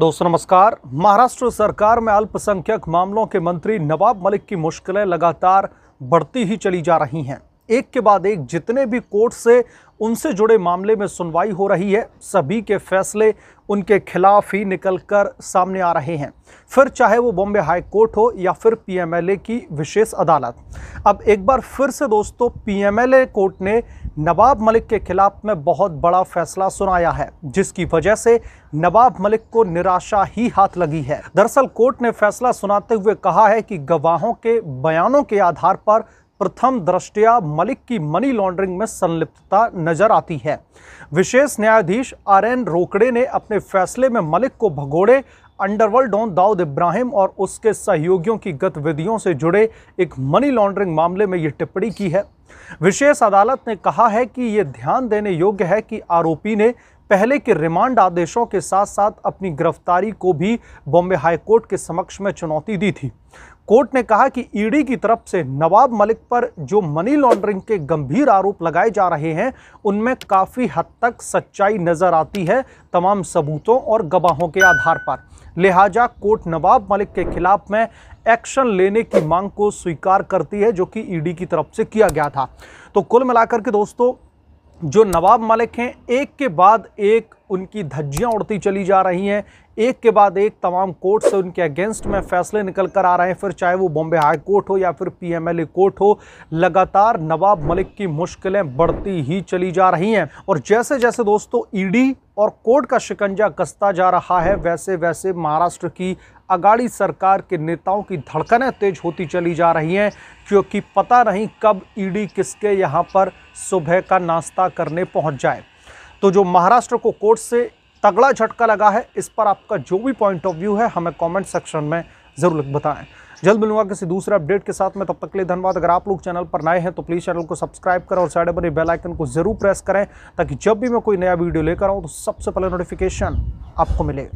दोस्तों नमस्कार महाराष्ट्र सरकार में अल्पसंख्यक मामलों के मंत्री नवाब मलिक की मुश्किलें लगातार बढ़ती ही चली जा रही हैं एक के बाद एक जितने भी कोर्ट से उनसे जुड़े मामले में सुनवाई हो रही है सभी के फैसले उनके खिलाफ ही निकलकर सामने आ रहे हैं फिर चाहे वो बॉम्बे हाई कोर्ट हो या फिर पीएमएलए की विशेष अदालत अब एक बार फिर से दोस्तों पीएमएलए कोर्ट ने नवाब मलिक के खिलाफ में बहुत बड़ा फैसला सुनाया है जिसकी वजह से नवाब मलिक को निराशा ही हाथ लगी है दरअसल कोर्ट ने फैसला सुनाते हुए कहा है कि गवाहों के बयानों के आधार पर प्रथम दृष्टया मलिक की मनी लॉन्ड्रिंग में संलिप्तता नजर आती है विशेष न्यायाधीश आर एन रोकड़े ने अपने फैसले में मलिक को भगोड़े अंडरवर्ल्ड डॉन दाऊद इब्राहिम और उसके सहयोगियों की गतिविधियों से जुड़े एक मनी लॉन्ड्रिंग मामले में ये टिप्पणी की है विशेष अदालत ने कहा है कि ये ध्यान देने योग्य है कि आरोपी ने पहले के रिमांड आदेशों के साथ साथ अपनी गिरफ्तारी को भी बॉम्बे हाईकोर्ट के समक्ष में चुनौती दी थी कोर्ट ने कहा कि ईडी की तरफ से नवाब मलिक पर जो मनी लॉन्ड्रिंग के गंभीर आरोप लगाए जा रहे हैं उनमें काफ़ी हद तक सच्चाई नज़र आती है तमाम सबूतों और गवाहों के आधार पर लिहाजा कोर्ट नवाब मलिक के खिलाफ में एक्शन लेने की मांग को स्वीकार करती है जो कि ईडी की तरफ से किया गया था तो कुल मिलाकर के दोस्तों जो नवाब मलिक हैं एक के बाद एक उनकी धज्जियां उड़ती चली जा रही हैं एक के बाद एक तमाम कोर्ट से उनके अगेंस्ट में फैसले निकल कर आ रहे हैं फिर चाहे वो बॉम्बे हाई कोर्ट हो या फिर पीएमएलए कोर्ट हो लगातार नवाब मलिक की मुश्किलें बढ़ती ही चली जा रही हैं और जैसे जैसे दोस्तों ईडी और कोर्ट का शिकंजा कसता जा रहा है वैसे वैसे महाराष्ट्र की अगाड़ी सरकार के नेताओं की धड़कनें तेज होती चली जा रही हैं क्योंकि पता नहीं कब ईडी किसके यहाँ पर सुबह का नाश्ता करने पहुँच जाए तो जो महाराष्ट्र को कोर्ट से तगड़ा झटका लगा है इस पर आपका जो भी पॉइंट ऑफ व्यू है हमें कमेंट सेक्शन में ज़रूर बताएं जल्द मिलूंगा किसी दूसरे अपडेट के साथ मैं तब तक के लिए धन्यवाद अगर आप लोग चैनल पर नए हैं तो प्लीज़ चैनल को सब्सक्राइब करें और साइड बने बेल आइकन को ज़रूर प्रेस करें ताकि जब भी मैं कोई नया वीडियो लेकर आऊँ तो सबसे पहले नोटिफिकेशन आपको मिले